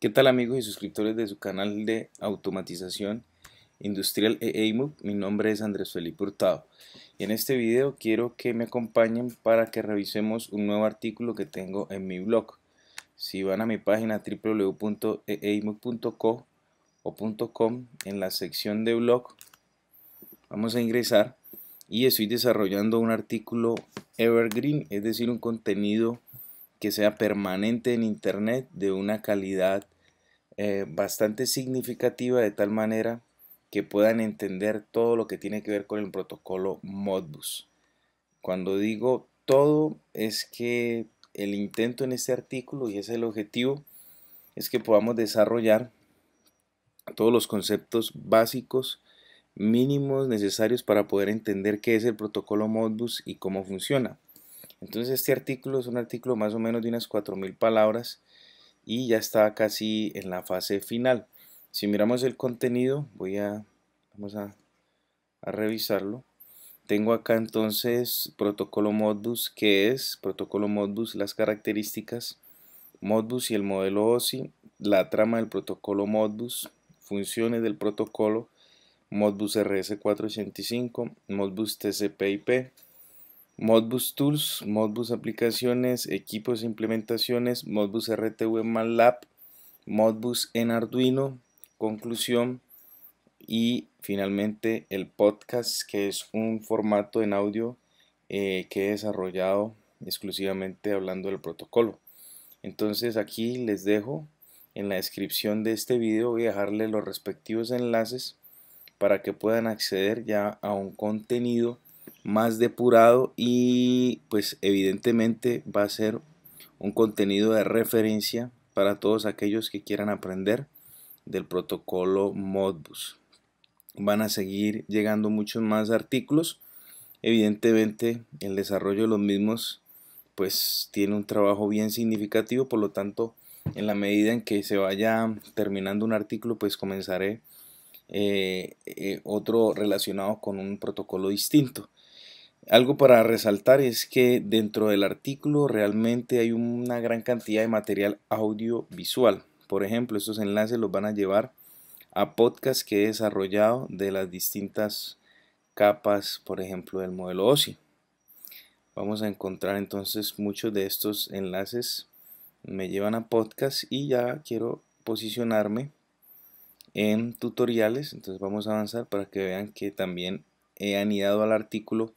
¿Qué tal amigos y suscriptores de su canal de automatización industrial EAMUB? Mi nombre es Andrés Felipe Hurtado y en este video quiero que me acompañen para que revisemos un nuevo artículo que tengo en mi blog. Si van a mi página www.eAMUC.co o .com en la sección de blog vamos a ingresar y estoy desarrollando un artículo evergreen, es decir, un contenido que sea permanente en Internet de una calidad eh, bastante significativa de tal manera que puedan entender todo lo que tiene que ver con el protocolo Modbus. Cuando digo todo es que el intento en este artículo, y ese es el objetivo, es que podamos desarrollar todos los conceptos básicos mínimos necesarios para poder entender qué es el protocolo Modbus y cómo funciona. Entonces este artículo es un artículo más o menos de unas 4.000 palabras y ya está casi en la fase final. Si miramos el contenido, voy a, vamos a, revisarlo. Tengo acá entonces protocolo Modbus, que es protocolo Modbus, las características, Modbus y el modelo OSI, la trama del protocolo Modbus, funciones del protocolo, Modbus RS485, Modbus TCP/IP, Modbus Tools, Modbus Aplicaciones, Equipos e Implementaciones, Modbus RTV MATLAB, Modbus en Arduino, Conclusión y finalmente el podcast que es un formato en audio eh, que he desarrollado exclusivamente hablando del protocolo. Entonces aquí les dejo en la descripción de este video voy a dejarles los respectivos enlaces para que puedan acceder ya a un contenido más depurado y pues evidentemente va a ser un contenido de referencia para todos aquellos que quieran aprender del protocolo Modbus. Van a seguir llegando muchos más artículos. Evidentemente el desarrollo de los mismos pues tiene un trabajo bien significativo, por lo tanto en la medida en que se vaya terminando un artículo pues comenzaré eh, eh, otro relacionado con un protocolo distinto. Algo para resaltar es que dentro del artículo realmente hay una gran cantidad de material audiovisual. Por ejemplo, estos enlaces los van a llevar a podcasts que he desarrollado de las distintas capas, por ejemplo, del modelo OSI. Vamos a encontrar entonces muchos de estos enlaces me llevan a podcasts y ya quiero posicionarme en tutoriales. Entonces vamos a avanzar para que vean que también he anidado al artículo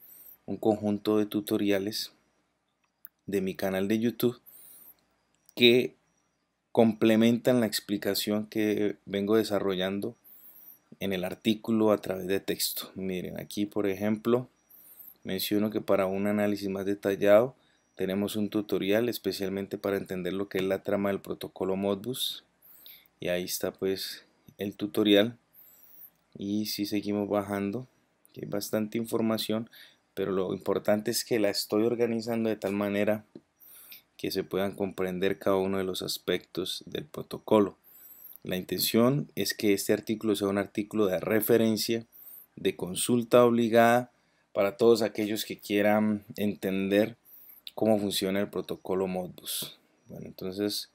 un conjunto de tutoriales de mi canal de YouTube que complementan la explicación que vengo desarrollando en el artículo a través de texto. Miren, aquí por ejemplo menciono que para un análisis más detallado tenemos un tutorial especialmente para entender lo que es la trama del protocolo Modbus y ahí está pues el tutorial y si seguimos bajando que bastante información pero lo importante es que la estoy organizando de tal manera que se puedan comprender cada uno de los aspectos del protocolo. La intención es que este artículo sea un artículo de referencia, de consulta obligada para todos aquellos que quieran entender cómo funciona el protocolo Modbus. Bueno, entonces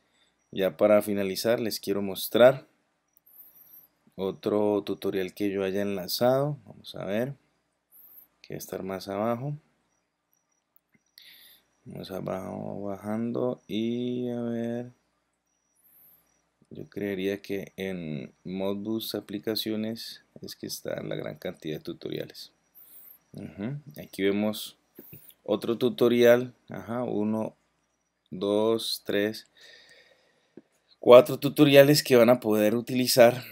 ya para finalizar les quiero mostrar otro tutorial que yo haya enlazado. Vamos a ver que estar más abajo más abajo bajando y a ver yo creería que en Modbus aplicaciones es que está la gran cantidad de tutoriales aquí vemos otro tutorial Ajá, uno dos tres cuatro tutoriales que van a poder utilizar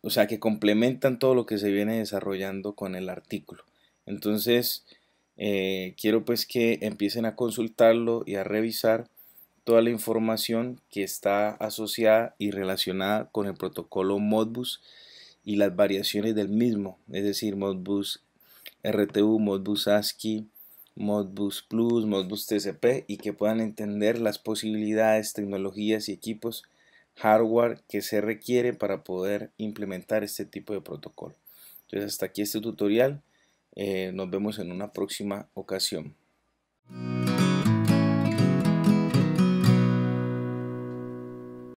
o sea que complementan todo lo que se viene desarrollando con el artículo entonces, eh, quiero pues que empiecen a consultarlo y a revisar toda la información que está asociada y relacionada con el protocolo Modbus y las variaciones del mismo, es decir, Modbus RTU, Modbus ASCII, Modbus Plus, Modbus TCP y que puedan entender las posibilidades, tecnologías y equipos hardware que se requiere para poder implementar este tipo de protocolo. Entonces hasta aquí este tutorial. Eh, nos vemos en una próxima ocasión.